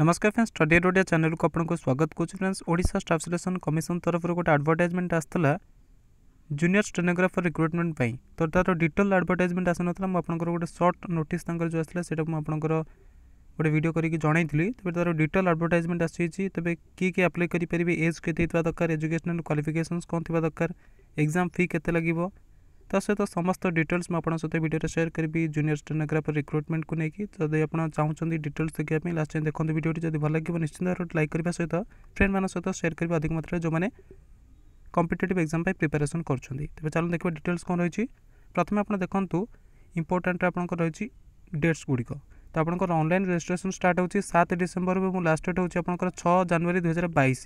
नमस्कार फ्रेंड्स ଷ୍ଟଡିଏଡ୍ ଓଡ଼ିଆ ଚ୍ୟାନେଲ୍କୁ ଆପଣଙ୍କୁ ସ୍ୱାଗତ କରୁଛି friends Odisha staff selection commission ତରଫରୁ ଗୋଟେ ଆଡ଼ଭର୍ଟାଇଜମେଣ୍ଟ ଆସିଥିଲା ଜୁନିୟର ଷ୍ଟେନୋଗ୍ରାଫର ରିକ୍ରୁଟମେଣ୍ଟ ପାଇଁ ତ ତା'ର ଡିଟେଲ୍ ଆଡ଼ଭର୍ଟାଇଜମେଣ୍ଟ ଆସିନଥିଲା ମୁଁ ଆପଣଙ୍କର ଗୋଟେ ସର୍ଟ ନୋଟିସ୍ ତାଙ୍କର ଯେଉଁ ଆସିଥିଲା ସେଇଟା ମୁଁ ଆପଣଙ୍କର ଗୋଟେ ଭିଡ଼ିଓ କରିକି ଜଣାଇଥିଲି ତେବେ ତା'ର ଡିଟେଲ୍ ଆଡ଼ଭର୍ଟାଇଜମେଣ୍ଟ ଆସିଯାଇଛି ତେବେ କିଏ କିଏ ଆପ୍ଲାଏ କରିପାରିବେ ଏଜ୍ କେତେ ହେଇଥିବା ଦରକାର ଏଜୁକେସନାଲ୍ କ୍ୱାଲିଫିକେସନ୍ସ କ'ଣ ଥିବା ଦରକାର ଏକ୍ଜାମ୍ ଫି କେତେ ଲାଗିବ ତା ସହିତ ସମସ୍ତ ଡିଟେଲ୍ସ ମୁଁ ଆପଣଙ୍କ ସହିତ ଭିଡ଼ିଓରେ ସେୟାର କରିବି ଜୁନିୟର ଷ୍ଟେନୋଗ୍ରାଫର ରିକ୍ରୁଟମେଣ୍ଟକୁ ନେଇକି ଯଦି ଆପଣ ଚାହୁଁଛନ୍ତି ଡିଟେଲ୍ସ ଦେଖିବା ପାଇଁ ଲାଷ୍ଟ ଯାଏଁ ଦେଖନ୍ତୁ ଭିଡ଼ିଓଟି ଯଦି ଭଲ ଲାଗିବ ନିଶ୍ଚିନ୍ତ ଭାବରେ ଲାଇକ୍ କରିବା ସହିତ ଫ୍ରେଣ୍ଡମାନଙ୍କ ସହିତ ସେୟାର କରିବା ଅଧିକ ମାତ୍ରାରେ ଯେଉଁମାନେ କମ୍ପିଟେଟିଭ୍ ଏକ୍ଜାମ୍ ପାଇଁ ପ୍ରିପାରେସନ୍ କରୁଛନ୍ତି ତେବେ ଚାଲନ୍ତୁ ଦେଖିବା ଡିଟେଲ୍ସ କ'ଣ ରହିଛି ପ୍ରଥମେ ଆପଣ ଦେଖନ୍ତୁ ଇମ୍ପୋର୍ଟାଣ୍ଟ ଆପଣଙ୍କର ରହିଛି ଡେଟ୍ସ ଗୁଡ଼ିକ ତ ଆପଣଙ୍କର ଅନଲାଇନ୍ ରେଜିଷ୍ଟ୍ରେସନ୍ ଷ୍ଟାର୍ଟ ହେଉଛି ସାତ ଡିସେମ୍ବର ଏବଂ ଲାଷ୍ଟ ଡେଟ୍ ହେଉଛି ଆପଣଙ୍କର ଛଅ ଜାନୁଆରୀ ଦୁଇହଜାର ବାଇଶ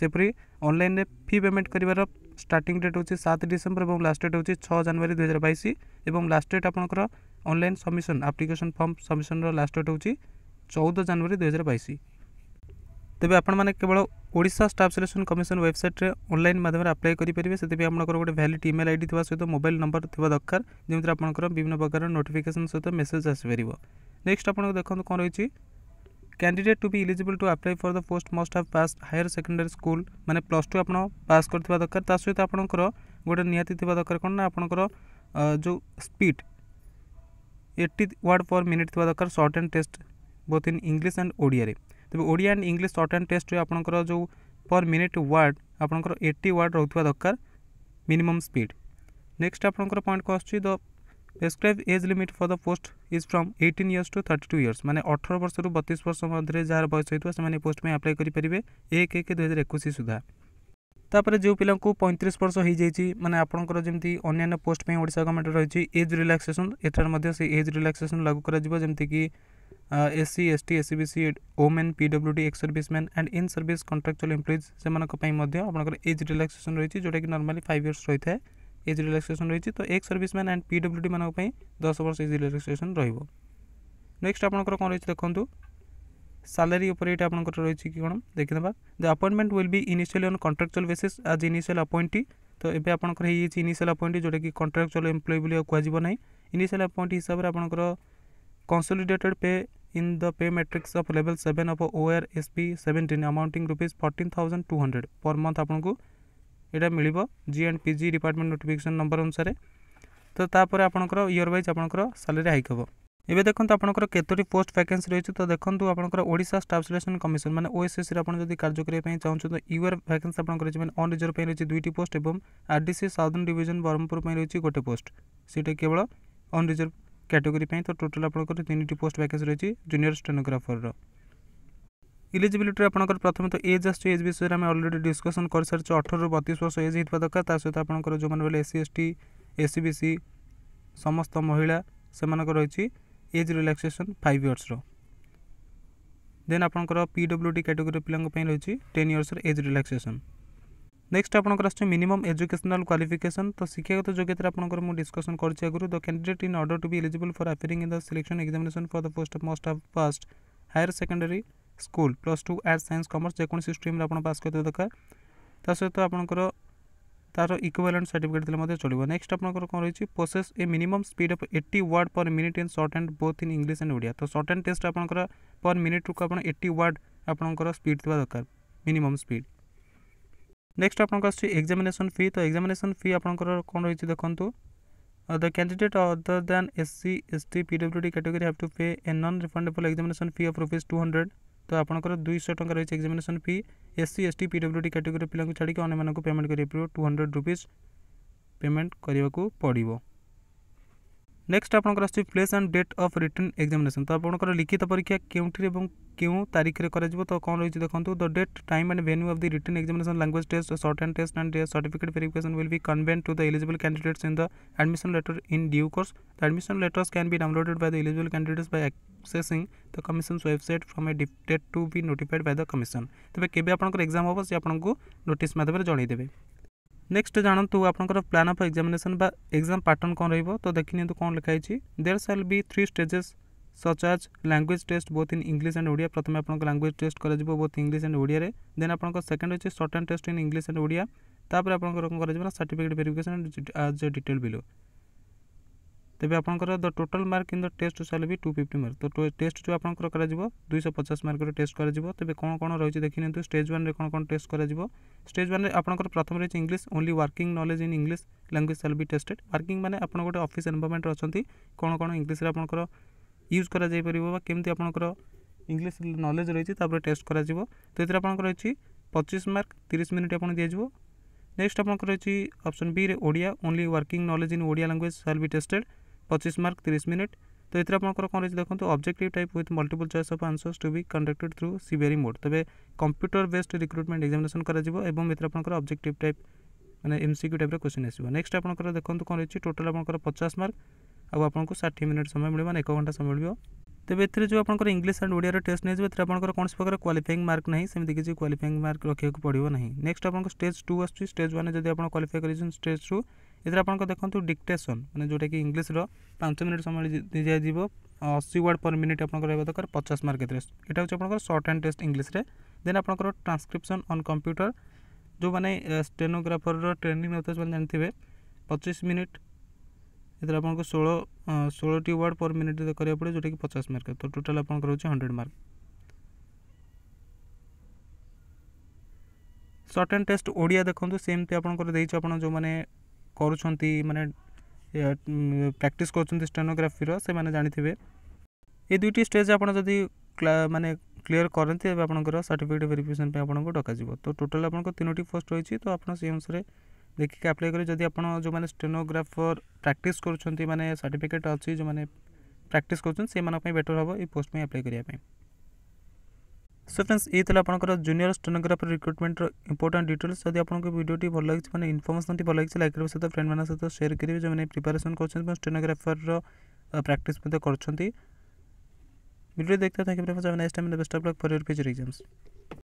ସେପରି ଅନଲାଇନ୍ରେ ଫି ପେମେଣ୍ଟ କରିବାର স্টার্টিং ডেଟ୍ ହେଉଛି ସାତ ଡିସେମ୍ବର ଏବଂ ଲାଷ୍ଟ ଡେଟ୍ ହେଉଛି ଛଅ ଜାନୁଆରୀ ଦୁଇହଜାର ବାଇଶ ଏବଂ ଲାଷ୍ଟ ଡେଟ୍ ଆପଣଙ୍କର ଅନଲାଇନ୍ ସବମିସନ୍ ଆପ୍ଲିକେସନ୍ ଫର୍ମ ସବମିସନ୍ର ଲାଷ୍ଟ ଡେଟ୍ ହେଉଛି ଚଉଦ ଜାନୁଆରୀ ଦୁଇହଜାର ବାଇଶ ତେବେ ଆପଣମାନେ କେବଳ ଓଡ଼ିଶା ଷ୍ଟାଫ୍ ସିଲେକ୍ସନ୍ କମିଶନ୍ ୱେବସାଇଟ୍ରେ ଅନଲାଇନ୍ ମାଧ୍ୟମରେ ଆପ୍ଲାଏ କରିପାରିବେ ସେଥିପାଇଁ ଆପଣଙ୍କର ଗୋଟେ ଭ୍ୟାଲିଡ୍ ଇମେଲ୍ ଆଇଡ଼ି ଥିବା ସହିତ ମୋବାଇଲ୍ ନମ୍ବର ଥିବା ଦରକାର ଯେଉଁଥିରେ ଆପଣଙ୍କର ବିଭିନ୍ନ ପ୍ରକାର ନୋଟିଫିକେସନ୍ ସହିତ ମେସେଜ୍ ଆସିପାରିବ ନେକ୍ସଟ ଆପଣଙ୍କୁ ଦେଖନ୍ତୁ କ'ଣ ରହିଛି candidate to be eligible to apply for the post must have pass higher secondary school ମାନେ ପ୍ଲସ୍ ଟୁ ଆପଣ ପାସ୍ କରିଥିବା ଦରକାର ତା ସହିତ ଆପଣଙ୍କର ଗୋଟେ ନିହାତି ଥିବା ଦରକାର କ'ଣ ନା ଆପଣଙ୍କର ଯେଉଁ speed eighty word per minute ଥିବା ଦରକାର shorthand test both in English and ଓଡ଼ିଆରେ ତେବେ Odia and English shorthand ଟେଷ୍ଟରେ ଆପଣଙ୍କର ଯେଉଁ ପର୍ ମିନିଟ୍ ୱାର୍ଡ଼ ଆପଣଙ୍କର ଏଇଟି ୱାର୍ଡ଼ ରହୁଥିବା ଦରକାର ମିନିମମ୍ ସ୍ପିଡ୍ ନେକ୍ସଟ ଆପଣଙ୍କର ପଏଣ୍ଟ କ'ଣ ଆସୁଛି the prescribed age limit for the post is from eighteen years to thirty two years মানে অঠর বর্ষর বতিশ বর্ষ মধ্যে যার বয়স হয়েছে সে পোস্ট আপ্লাই করে পারে এক এক দুই হাজার একুশ সুদ্ধা ତାପରେ ଯେଉଁ ପିଲାଙ୍କୁ ପଇଁତିରିଶ ବର୍ଷ ହୋଇଯାଇଛି ମାନେ ଆପଣଙ୍କର ଯେମିତି ଅନ୍ୟାନ୍ୟ ପୋଷ୍ଟ ପାଇଁ ଓଡ଼ିଶା ଗଭର୍ଣ୍ଣମେଣ୍ଟ ରହିଛି ଏଜ୍ ରିଲାକ୍ସେସନ୍ ଏଠାରେ ମଧ୍ୟ ସେ ଏଜ୍ ରିଲାକ୍ସେସନ୍ ଲାଗୁ କରାଯିବ ଯେମିତିକି S C S T S C B C women P W D ex service man and in service contractual employees ସେମାନଙ୍କ ପାଇଁ ମଧ୍ୟ ଆପଣଙ୍କର ଏଜ୍ ରିଲାକ୍ସେସନ୍ ରହିଛି ଯେଉଁଟାକି ନର୍ମାଲି ଫାଇଭ୍ ଇୟର୍ସ ରହିଥାଏ एज रिଲାକ୍ସେସନ୍ ରହିଛି ତ ex serviceman and P W ଡିମାନଙ୍କ ପାଇଁ ଦଶ ବର୍ଷ ଏଜ୍ ରିଲାକ୍ସେସନ୍ ରହିବ ନେକ୍ସଟ ଆପଣଙ୍କର କ'ଣ ରହିଛି ଦେଖନ୍ତୁ ସାଲାରୀ ଉପରେ ଏଇଟା ଆପଣଙ୍କର ରହିଛି କି କ'ଣ ଦେଖିଦେବା the appointment will be initially on contractual basis as initial appointee ତ ଏବେ ଆପଣଙ୍କର ହେଇଯାଇଛି ଇନିସିଆଲ ଆପଏଣ୍ଟି ଯେଉଁଟାକି କଣ୍ଟ୍ରାକ୍ଚୁଆଲ ଏମ୍ପ୍ଲୟ ବୋଲି ଆଉ କୁହାଯିବ ନାହିଁ ଇନିସିଆଲ ଆପଏଣ୍ଟି ହିସାବରେ ଆପଣଙ୍କର consolidated pay in the pay matrix of level 7 of ORSP 17 amounting rupees 14200 per month आपन को এটা ମିଳିବ G and P G department notification number ଅନୁସାରେ ତ ତାପରେ ଆପଣଙ୍କର ଇୟର୍ ୱାଇଜ୍ ଆପଣଙ୍କର ସାଲାରୀ ହାଇକ୍ ହେବ ଏବେ ଦେଖନ୍ତୁ ଆପଣଙ୍କର କେତୋଟି ପୋଷ୍ଟ ଭ୍ୟାକେନ୍ସି ରହିଛି ତ ଦେଖନ୍ତୁ ଆପଣଙ୍କର ଓଡ଼ିଶା ଷ୍ଟାଫ୍ ସିଲେକ୍ସନ୍ କମିଶନ ମାନେ ଓଏସ୍ଏସ୍ସିରେ ଆପଣ ଯଦି କାର୍ଯ୍ୟ କରିବା ପାଇଁ ଚାହୁଁଛନ୍ତି ୟୁଆର୍ ଭ୍ୟାକେନ୍ସି ଆପଣଙ୍କର ରହିଛି ମାନେ ଅନ୍ ରିଜର୍ଭ ପାଇଁ ରହିଛି ଦୁଇଟି ପୋଷ୍ଟ ଏବଂ R D C southern division Brahmapur ପାଇଁ ରହିଛି ଗୋଟେ ପୋଷ୍ଟ ସେଇଟା କେବଳ ଅନ୍ ରିଜର୍ଭ କ୍ୟାଟେଗୋରୀ ପାଇଁ ତ ଟୋଟାଲ୍ ଆପଣଙ୍କର ତିନିଟି ପୋଷ୍ଟ ଭ୍ୟାକେନ୍ସି ରହିଛି ଜୁନିୟର ଷ୍ଟେନୋଗ୍ରାଫରର ইলিজিবিলিটি আপনার প্রথমে তো এজ আসছে এজ বিষয়ে আমি অলরেডি ডিসকসন করে সারিছু অঠর বতিশ বর্ষ এজ হয়ে দরকার তা সহ আপনার যে রয়েছে এসি এসটি এসি বিসি সমস্ত মহিলা সে রয়েছে এজ রিল্যাক্সেসন ফাইভ ইয়ার্সর দেন আপনার পিডব্লুডি ক্যাটেগোরি পিলাঙ্ রয়েছে টেন ইয়ার্সর এজ রিল্যাক্সেসন নেক্সট আপনার আসছে মিনিমম এজুকেশনাল কোয়ালিফিকেসন তো শিক্ষাগত যোগ্যতার আপনার মু ডিসকসন করছি আগুন the candidate in order to be eligible for appearing in the selection examination for the post must have passed higher secondary school plus two art science commerce ଯେକୌଣସି ଷ୍ଟ୍ରିମ୍ରେ ଆପଣ ପାସ୍ କରିବା ଦରକାର ତା ସହିତ ଆପଣଙ୍କର ତା'ର ଇକ୍ୱାଲେଣ୍ଟ ସାର୍ଟିଫିକେଟ୍ ଦେଲେ ମଧ୍ୟ ଚଳିବ ନେକ୍ସଟ ଆପଣଙ୍କର କ'ଣ ରହିଛି process a minimum speed of eighty word per minute in shorthand both in English and Odia ତ ସର୍ଟ ଆଣ୍ଡ ଟେଷ୍ଟ ଆପଣଙ୍କର ପର୍ ମିନିଟ୍କୁ ଆପଣ ଏଟି ୱାର୍ଡ଼ ଆପଣଙ୍କର ସ୍ପିଡ୍ ଥିବା ଦରକାର ମିନିମମ୍ ସ୍ପିଡ୍ ନେକ୍ସଟ ଆପଣଙ୍କର ଆସୁଛି ଏକ୍ଜାମିନେସନ୍ ଫି ତ ଏକ୍ଜାମିନେସନ୍ ଫି ଆପଣଙ୍କର କ'ଣ ରହିଛି ଦେଖନ୍ତୁ the candidate other than SC, ST, PWD category have to pay a non-refundable examination fee of rupees 200 ତ ଆପଣଙ୍କର ଦୁଇଶହ ଟଙ୍କା ରହିଛି examination fee SC ST PWD category ପିଲାଙ୍କୁ ଛାଡ଼ିକି ଅନ୍ୟମାନଙ୍କୁ ପେମେଣ୍ଟ କରିବାକୁ ପଡ଼ିବ ଟୁ ହଣ୍ଡ୍ରେଡ଼ ରୁପିଜ୍ ପେମେଣ୍ଟ କରିବାକୁ ପଡ଼ିବ नेक्स्ट ଆପଣଙ୍କର ଆସୁଛି place and date of written examination ତ ଆପଣଙ୍କର ଲିଖିତ ପରୀକ୍ଷା କେଉଁଠି ଏବଂ କେଉଁ ତାରିଖରେ କରାଯିବ ତ କ'ଣ ରହିଛି ଦେଖନ୍ତୁ the date time and venue of the written examination language test shorthand test and certificate verification will be conveyed to the eligible candidates in the admission letter in due course. The admission letters can be downloaded by the eligible candidates by accessing the commission's website from a date to be notified by the commission. ତେବେ କେବେ ଆପଣଙ୍କର exam ହେବ ସେ ଆପଣଙ୍କୁ notice ମାଧ୍ୟମରେ ଜଣାଇଦେବେ next জাণতু আপনার plan of examination বা এক্সাম প্যাটর্ন কম রহব তো দেখি নিহত কম লেখা হয়েছি there shall be three stages such as language test both in English and Odia প্রথমে আপনার ল্যাঙ্গুয়েজ টেস্ট করা বোথ ইংলিশ আন্ড ওড়িয়ারে দেন আপনার সেকেন্ড হচ্ছে shorthand test in English and Odia তাপরে আপনার করা যাব certificate verification as detail below তেবে আপনার the total mark in the test সাল বি টু ফিফটি মার্ক তো টেস্ট যে আপনার করা দুইশ পচাশ মার্কর টেস্ট করা তেবে কোণ কোণ রয়েছে দেখি নিহত স্টেজ ওয়ান কোণ কোণ টেস্ট করা স্টেজ ওয়ানে আপনার প্রথমে রয়েছে English only working knowledge in English language shall be tested working ମାନେ ଆପଣ ଗୋଟେ ଅଫିସ୍ ଏନ୍ଭାରମେଣ୍ଟରେ ଅଛନ୍ତି କ'ଣ କ'ଣ ଇଂଲିଶରେ ଆପଣଙ୍କର ୟୁଜ୍ କରାଯାଇପାରିବ ବା କେମିତି ଆପଣଙ୍କର ଇଂଲିଶ ନଲେଜ୍ ରହିଛି ତାପରେ ଟେଷ୍ଟ କରାଯିବ ତ ଏଥିରେ ଆପଣଙ୍କର ରହିଛି ପଚିଶ ମାର୍କ ତିରିଶ ମିନିଟ୍ ଆପଣ ଦିଆଯିବ ନେକ୍ସଟ ଆପଣଙ୍କର ରହିଛି ଅପସନ୍ ବିରେ Odia only working knowledge in Odia language shall be tested ପଚିଶ ମାର୍କ ତିରିଶ ମିନିଟ୍ ᱛᱮᱛᱨᱟ ᱟᱯᱱᱚᱠᱚᱨ ᱠᱚᱱ ᱨᱮᱪᱤ ᱫᱮᱠᱷᱚᱱᱛᱚ objective type with multiple choice of answers to be conducted through CBT mode to be computer best recruitment ᱮᱜᱡᱟᱢᱤᱱᱮᱥᱚᱱ ᱠᱚᱨᱟ ᱡᱤᱵᱚ ᱮᱵᱚᱢ ᱛᱮᱛᱨᱟ ᱟᱯᱱᱚᱠᱚᱨ ᱚᱵᱡᱮᱠᱴᱤᱵ ᱴᱟᱭᱤᱯ ᱢᱟᱱᱮ ᱮᱢᱥᱤᱰᱤ ᱠᱭᱩ ᱴᱟᱭᱤᱯ ᱨᱮ ᱠᱚᱥᱪᱟᱱ ᱟᱥᱤᱵᱚ ᱱᱮᱠᱥᱴ ᱟᱯᱱᱚᱠᱚᱨ ᱫ ଏଥିରେ ଆପଣଙ୍କ ଦେଖନ୍ତୁ ଡିକ୍ଟେସନ୍ ମାନେ ଯେଉଁଟାକି ଇଂଲିଶର ପାଞ୍ଚ ମିନିଟ୍ ସମୟ ଦିଆଯିବ ଅଶୀ ୱାର୍ଡ଼ ପର୍ ମିନିଟ୍ ଆପଣଙ୍କର ରହିବା ଦରକାର ପଚାଶ ମାର୍କ ଏଥିରେ ଏଇଟା ହେଉଛି ଆପଣଙ୍କର ସର୍ଟ ଆଣ୍ଡ ଟେଷ୍ଟ ଇଂଲିଶରେ ଦେନ୍ ଆପଣଙ୍କର ଟ୍ରାନ୍ସକ୍ରିପ୍ସନ୍ ଅନ୍ କମ୍ପ୍ୟୁଟର ଯେଉଁମାନେ ଷ୍ଟେନୋଗ୍ରାଫରର ଟ୍ରେନିଂ ନେଉଥିବେ ସେମାନେ ଜାଣିଥିବେ ପଚିଶ ମିନିଟ୍ ଏଥିରେ ଆପଣଙ୍କୁ ଷୋହଳ ଷୋହଳଟି ୱାର୍ଡ଼ ପର୍ ମିନିଟ୍ କରିବାକୁ ପଡ଼ିବ ଯେଉଁଟାକି ପଚାଶ ମାର୍କ ତ ଟୋଟାଲ୍ ଆପଣଙ୍କର ହେଉଛି hundred mark shorthand test Odia ଦେଖନ୍ତୁ ସେମିତି ଆପଣଙ୍କର ଦେଇଛୁ ଆପଣ ଯେଉଁମାନେ କରୁଛନ୍ତି ମାନେ ପ୍ରାକ୍ଟିସ୍ କରୁଛନ୍ତି ଷ୍ଟେନୋଗ୍ରାଫିର ସେମାନେ ଜାଣିଥିବେ ଏ ଦୁଇଟି ଷ୍ଟେଜ୍ ଆପଣ ଯଦି ମାନେ କ୍ଲିଅର୍ କରନ୍ତି ତେବେ ଆପଣଙ୍କର ସାର୍ଟିଫିକେଟ୍ ଭେରିଫିକେସନ୍ ପାଇଁ ଆପଣଙ୍କୁ ଡକାଯିବ ତ ଟୋଟାଲ୍ ଆପଣଙ୍କ ତିନୋଟି ପୋଷ୍ଟ ରହିଛି ତ ଆପଣ ସେଇ ଅନୁସାରେ ଦେଖିକି ଆପ୍ଲାଏ କରି ଯଦି ଆପଣ ଯେଉଁମାନେ ଷ୍ଟେନୋଗ୍ରାଫର ପ୍ରାକ୍ଟିସ୍ କରୁଛନ୍ତି ମାନେ ସାର୍ଟିଫିକେଟ୍ ଅଛି ଯେଉଁମାନେ ପ୍ରାକ୍ଟିସ୍ କରୁଛନ୍ତି ସେମାନଙ୍କ ପାଇଁ ବେଟର୍ ହେବ ଏଇ ପୋଷ୍ଟ ପାଇଁ ଆପ୍ଲାଏ କରିବା ପାଇଁ সো ফ্রেন্ডস এই লা আপনার জুনিয়র স্টেনোগ্রাফর রিক্রুটমেন্টর ইম্পর্টাট ডিটেলস যদি আপনার ভিডিওটি ভাল লাগছে মানে ইনফরমেশনটি ভাল লাগছে লাইক করবে সহ ফ্রেন্ড মান সহ সেয়ার করবে যে প্রিপারেসন করছেন এবং স্টেনোগ্রাফর প্র্যাকটিস করছেন ভিডিও দেখতে থাকবে next time best of luck for your future এক্সাম্স